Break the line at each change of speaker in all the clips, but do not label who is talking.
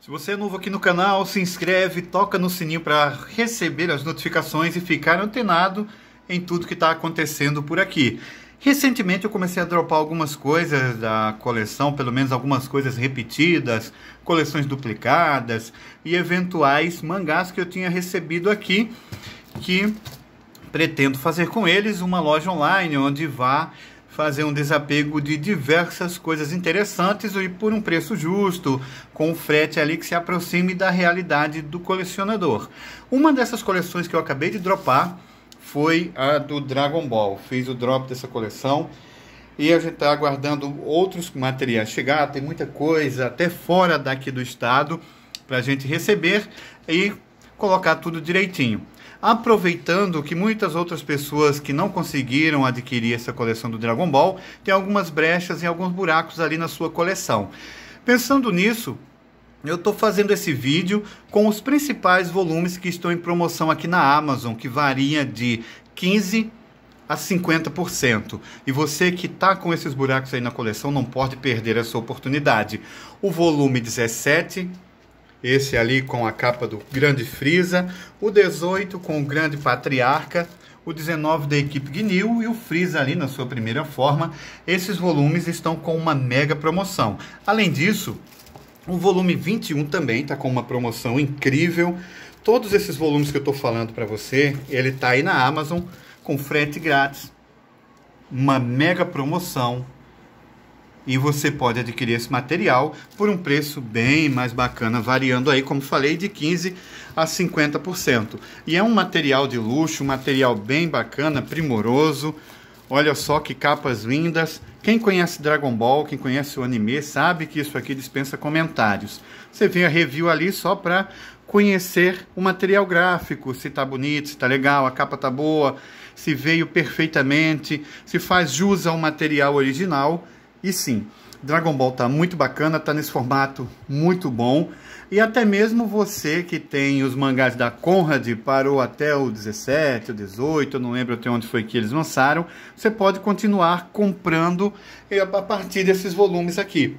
Se você é novo aqui no canal, se inscreve, toca no sininho para receber as notificações e ficar antenado em tudo que está acontecendo por aqui. Recentemente eu comecei a dropar algumas coisas da coleção, pelo menos algumas coisas repetidas, coleções duplicadas e eventuais mangás que eu tinha recebido aqui, que pretendo fazer com eles uma loja online onde vá fazer um desapego de diversas coisas interessantes e por um preço justo, com o frete ali que se aproxime da realidade do colecionador. Uma dessas coleções que eu acabei de dropar foi a do Dragon Ball. Fiz o drop dessa coleção e a gente está aguardando outros materiais chegar. Tem muita coisa até fora daqui do estado para a gente receber e colocar tudo direitinho aproveitando que muitas outras pessoas que não conseguiram adquirir essa coleção do Dragon Ball têm algumas brechas e alguns buracos ali na sua coleção. Pensando nisso, eu estou fazendo esse vídeo com os principais volumes que estão em promoção aqui na Amazon, que varia de 15 a 50%. E você que está com esses buracos aí na coleção não pode perder essa oportunidade. O volume 17 esse ali com a capa do Grande Frisa, o 18 com o Grande Patriarca, o 19 da equipe Gnil e o Freeza ali na sua primeira forma. Esses volumes estão com uma mega promoção. Além disso, o volume 21 também está com uma promoção incrível. Todos esses volumes que eu estou falando para você, ele está aí na Amazon com frete grátis. Uma mega promoção e você pode adquirir esse material por um preço bem mais bacana, variando aí, como falei, de 15 a 50%. E é um material de luxo, um material bem bacana, primoroso. Olha só que capas lindas. Quem conhece Dragon Ball, quem conhece o anime, sabe que isso aqui dispensa comentários. Você vê a review ali só para conhecer o material gráfico, se está bonito, se está legal, a capa está boa, se veio perfeitamente, se faz jus ao material original e sim, Dragon Ball tá muito bacana, tá nesse formato muito bom. E até mesmo você que tem os mangás da Conrad, parou até o 17, o 18, eu não lembro até onde foi que eles lançaram, você pode continuar comprando eh, a partir desses volumes aqui.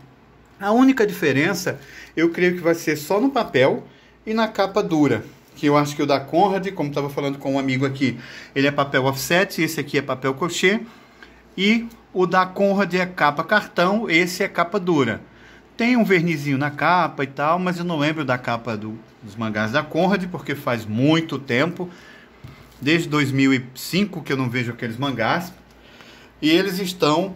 A única diferença, eu creio que vai ser só no papel e na capa dura que eu acho que o da Conrad, como estava falando com um amigo aqui, ele é papel offset, esse aqui é papel crochê, e o da Conrad é capa cartão, esse é capa dura. Tem um vernizinho na capa e tal, mas eu não lembro da capa do, dos mangás da Conrad, porque faz muito tempo, desde 2005 que eu não vejo aqueles mangás. E eles estão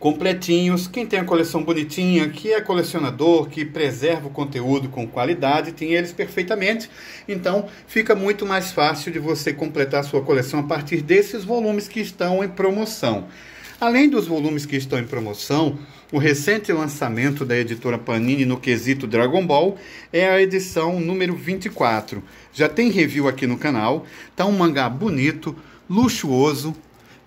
completinhos. Quem tem a coleção bonitinha, que é colecionador, que preserva o conteúdo com qualidade, tem eles perfeitamente. Então, fica muito mais fácil de você completar a sua coleção a partir desses volumes que estão em promoção. Além dos volumes que estão em promoção, o recente lançamento da editora Panini no quesito Dragon Ball é a edição número 24. Já tem review aqui no canal, tá um mangá bonito, luxuoso,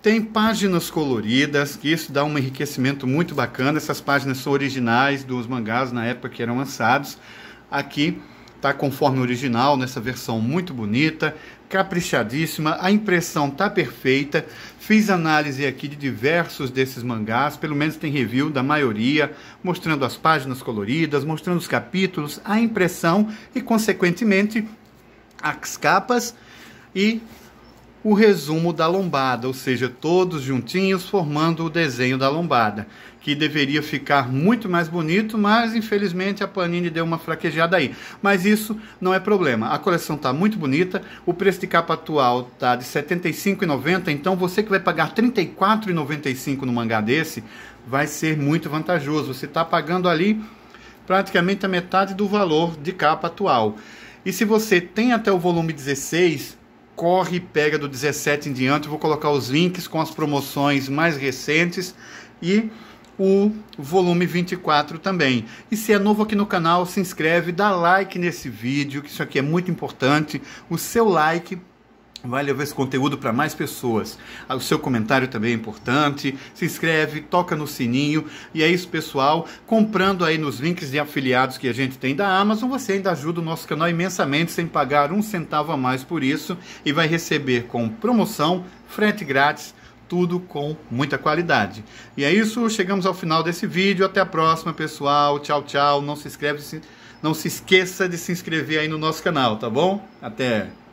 tem páginas coloridas, que isso dá um enriquecimento muito bacana. Essas páginas são originais dos mangás na época que eram lançados. Aqui está conforme o original, nessa versão muito bonita, caprichadíssima, a impressão está perfeita. Fiz análise aqui de diversos desses mangás, pelo menos tem review da maioria, mostrando as páginas coloridas, mostrando os capítulos, a impressão e consequentemente as capas e o resumo da lombada, ou seja, todos juntinhos formando o desenho da lombada, que deveria ficar muito mais bonito, mas infelizmente a Panini deu uma fraquejada aí. Mas isso não é problema. A coleção está muito bonita, o preço de capa atual está de R$ 75,90, então você que vai pagar R$ 34,95 no mangá desse, vai ser muito vantajoso. Você está pagando ali praticamente a metade do valor de capa atual. E se você tem até o volume 16, corre e pega do 17 em diante. Eu vou colocar os links com as promoções mais recentes e o volume 24 também. E se é novo aqui no canal, se inscreve, dá like nesse vídeo, que isso aqui é muito importante. O seu like Vai levar esse conteúdo para mais pessoas. Ah, o seu comentário também é importante. Se inscreve, toca no sininho. E é isso, pessoal. Comprando aí nos links de afiliados que a gente tem da Amazon, você ainda ajuda o nosso canal imensamente sem pagar um centavo a mais por isso. E vai receber com promoção, frete grátis, tudo com muita qualidade. E é isso. Chegamos ao final desse vídeo. Até a próxima, pessoal. Tchau, tchau. Não se inscreve. Não se esqueça de se inscrever aí no nosso canal, tá bom? Até!